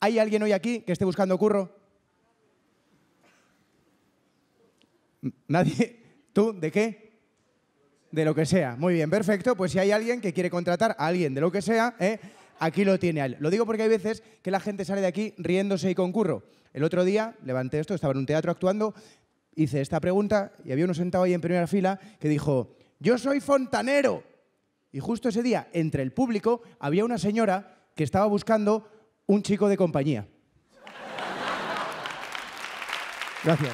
¿Hay alguien hoy aquí que esté buscando curro? ¿Nadie? ¿Tú? ¿De qué? De lo que sea. Muy bien, perfecto. Pues si hay alguien que quiere contratar a alguien de lo que sea, ¿eh? aquí lo tiene él. Lo digo porque hay veces que la gente sale de aquí riéndose y con curro. El otro día levanté esto, estaba en un teatro actuando, hice esta pregunta y había uno sentado ahí en primera fila que dijo, yo soy fontanero. Y justo ese día, entre el público, había una señora que estaba buscando un chico de compañía. Gracias.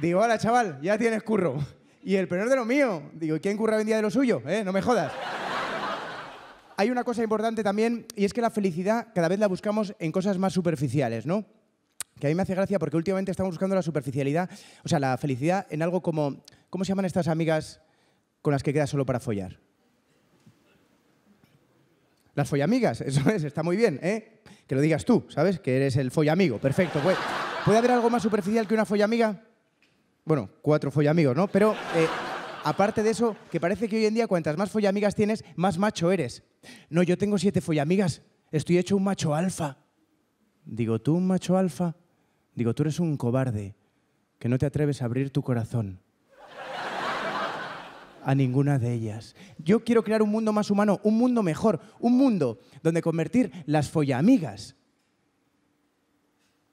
Digo, hola chaval, ya tienes curro. Y el peor de lo mío. Digo, ¿quién curra vendía día de lo suyo? ¿Eh? No me jodas. Hay una cosa importante también y es que la felicidad cada vez la buscamos en cosas más superficiales, ¿no? Que a mí me hace gracia porque últimamente estamos buscando la superficialidad, o sea, la felicidad en algo como, ¿cómo se llaman estas amigas con las que queda solo para follar? Las follamigas, eso es, está muy bien, ¿eh? Que lo digas tú, ¿sabes? Que eres el follamigo, perfecto. Pues. ¿Puede haber algo más superficial que una follamiga? Bueno, cuatro follamigos, ¿no? Pero eh, aparte de eso, que parece que hoy en día cuantas más follamigas tienes, más macho eres. No, yo tengo siete follamigas, estoy hecho un macho alfa. Digo, ¿tú un macho alfa? Digo, tú eres un cobarde, que no te atreves a abrir tu corazón a ninguna de ellas. Yo quiero crear un mundo más humano, un mundo mejor, un mundo donde convertir las follamigas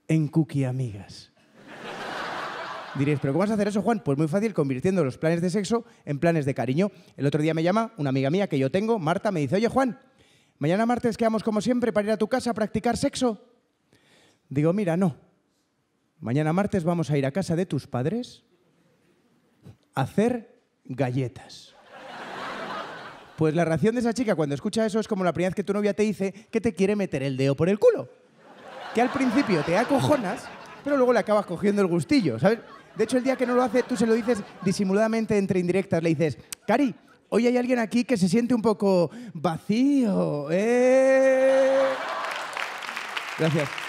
en cookie amigas. Diréis, ¿pero cómo vas a hacer eso, Juan? Pues muy fácil, convirtiendo los planes de sexo en planes de cariño. El otro día me llama una amiga mía que yo tengo, Marta, me dice, oye, Juan, mañana martes quedamos como siempre para ir a tu casa a practicar sexo. Digo, mira, no. Mañana martes vamos a ir a casa de tus padres a hacer galletas. Pues la ración de esa chica cuando escucha eso es como la primera vez que tu novia te dice que te quiere meter el dedo por el culo. Que al principio te acojonas, pero luego le acabas cogiendo el gustillo, ¿sabes? De hecho, el día que no lo hace, tú se lo dices disimuladamente entre indirectas. Le dices, Cari, hoy hay alguien aquí que se siente un poco vacío. ¿eh?". Gracias.